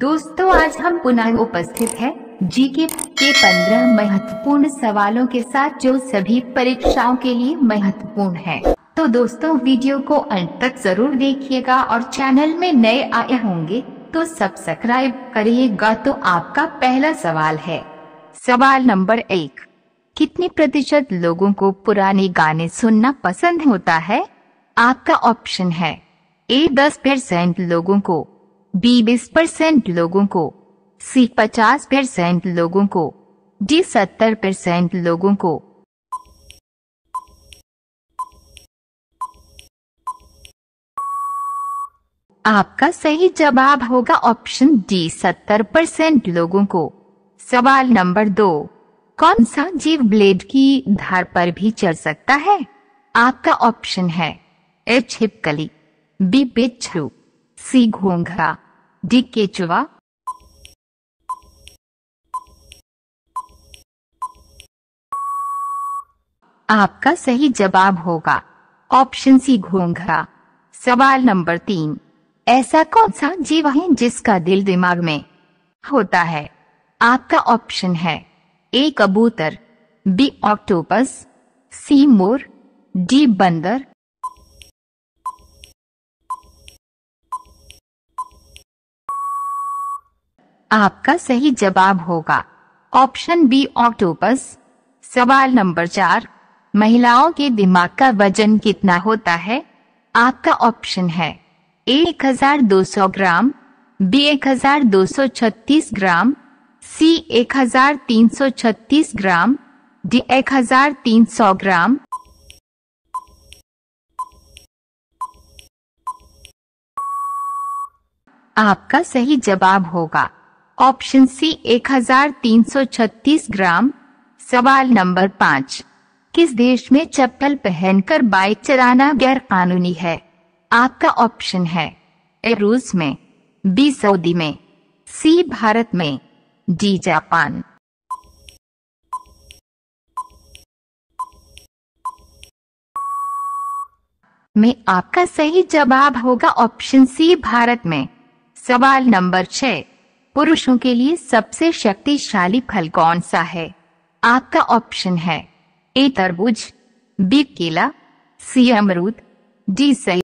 दोस्तों आज हम पुनः उपस्थित हैं जीके के पंद्रह महत्वपूर्ण सवालों के साथ जो सभी परीक्षाओं के लिए महत्वपूर्ण है तो दोस्तों वीडियो को अंत तक जरूर देखिएगा और चैनल में नए आए होंगे तो सब्सक्राइब करिएगा तो आपका पहला सवाल है सवाल नंबर एक कितने प्रतिशत लोगों को पुराने गाने सुनना पसंद होता है आपका ऑप्शन है ए दस परसेंट लोगों को बी बीस परसेंट लोगों को सी पचास परसेंट लोगों को डी सत्तर परसेंट लोगों को आपका सही जवाब होगा ऑप्शन डी सत्तर परसेंट लोगों को सवाल नंबर दो कौन सा जीव ब्लेड की धार पर भी चल सकता है आपका ऑप्शन है ए छिपकली बी बिच्छू सी घोंघा Dick चुवा आपका सही जवाब होगा ऑप्शन सी घोंघा सवाल नंबर तीन ऐसा कौन सा जीव है जिसका दिल दिमाग में होता है आपका ऑप्शन है ए कबूतर बी ऑक्टोपस सी मोर डी बंदर आपका सही जवाब होगा ऑप्शन बी ऑक्टोपस सवाल नंबर चार महिलाओं के दिमाग का वजन कितना होता है आपका ऑप्शन है ए 1200 ग्राम बी 1236 ग्राम सी 1336 ग्राम डी 1300 ग्राम आपका सही जवाब होगा ऑप्शन सी 1336 ग्राम सवाल नंबर पाँच किस देश में चप्पल पहनकर बाइक चलाना गैर कानूनी है आपका ऑप्शन है ए रूस में बी सऊदी में सी भारत में डी जापान में आपका सही जवाब होगा ऑप्शन सी भारत में सवाल नंबर छह पुरुषों के लिए सबसे शक्तिशाली फल कौन सा है आपका ऑप्शन है ए तरबूज बी केला सी अमरूद डी सही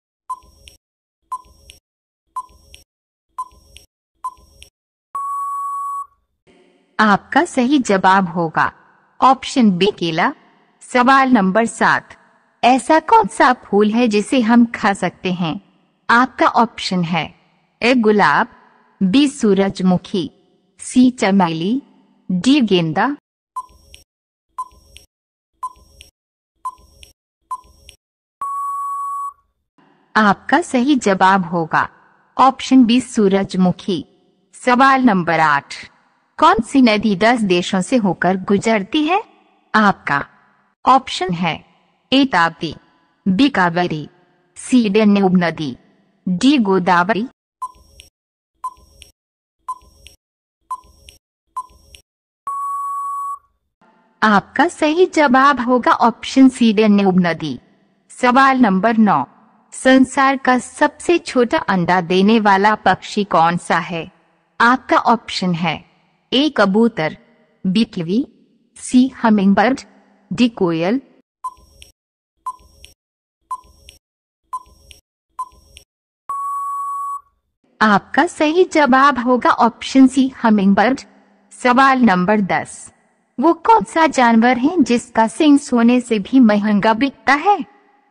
आपका सही जवाब होगा ऑप्शन बी केला सवाल नंबर सात ऐसा कौन सा फूल है जिसे हम खा सकते हैं आपका ऑप्शन है ए गुलाब बी सूरजमुखी सी चमेली डी गेंदा आपका सही जवाब होगा ऑप्शन बी सूरजमुखी सवाल नंबर आठ कौन सी नदी दस देशों से होकर गुजरती है आपका ऑप्शन है A Tapti B Kaveri C Danube नदी डी गोदावरी आपका सही जवाब होगा ऑप्शन सी डेन्यूब नदी सवाल नंबर नौ संसार का सबसे छोटा अंडा देने वाला पक्षी कौन सा है आपका ऑप्शन है ए कबूतर बिकवी सी सी हमिंगबर्ड डी कोयल आपका सही जवाब होगा ऑप्शन सी हमिंगबर्ड सवाल नंबर दस वो कौन सा जानवर है जिसका सिंह सोने से भी महंगा बिकता है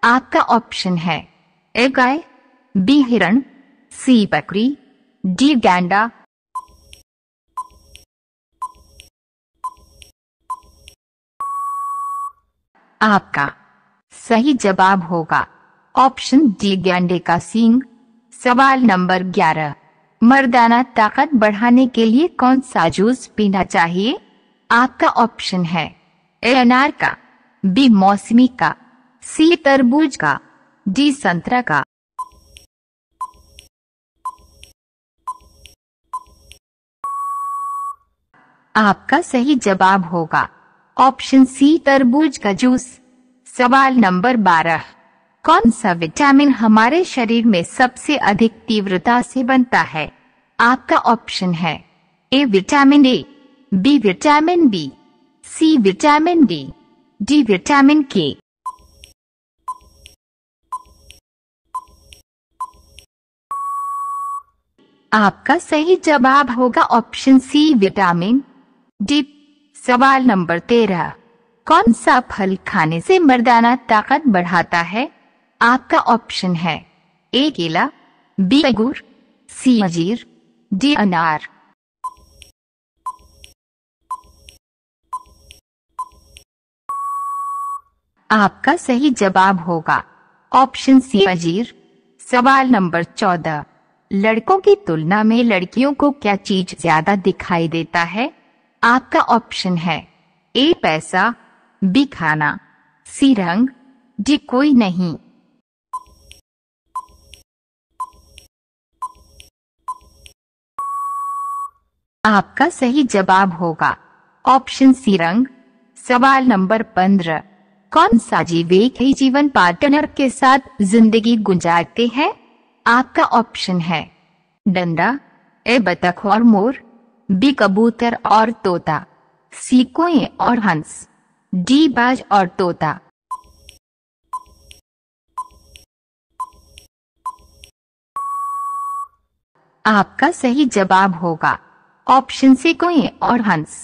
आपका ऑप्शन है ए गाय बी हिरण सी बकरी डी गैंडा आपका सही जवाब होगा ऑप्शन डी गैंडे का सिंह सवाल नंबर ग्यारह मर्दाना ताकत बढ़ाने के लिए कौन सा जूस पीना चाहिए आपका ऑप्शन है ए अनार का बी मौसमी का सी तरबूज का डी संतरा का आपका सही जवाब होगा ऑप्शन सी तरबूज का जूस सवाल नंबर बारह कौन सा विटामिन हमारे शरीर में सबसे अधिक तीव्रता से बनता है आपका ऑप्शन है A vitamin A B vitamin B C vitamin D D vitamin K आपका सही जवाब होगा ऑप्शन सी विटामिन डी सवाल नंबर तेरह कौन सा फल खाने से मर्दाना ताकत बढ़ाता है आपका ऑप्शन है ए केला बी अंगूर सी अंजीर डी अनार आपका सही जवाब होगा ऑप्शन सी अजीर सवाल नंबर चौदह लड़कों की तुलना में लड़कियों को क्या चीज ज्यादा दिखाई देता है आपका ऑप्शन है ए पैसा बी खाना सी रंग डी कोई नहीं आपका सही जवाब होगा ऑप्शन सी रंग सवाल नंबर पंद्रह कौन सा जीव एक ही जीवन पार्टनर के साथ जिंदगी गुजारते हैं आपका ऑप्शन है डंडा ए बतख और मोर बी कबूतर और तोता सी कोए और हंस डी बाज और तोता आपका सही जवाब होगा ऑप्शन सी कोए और हंस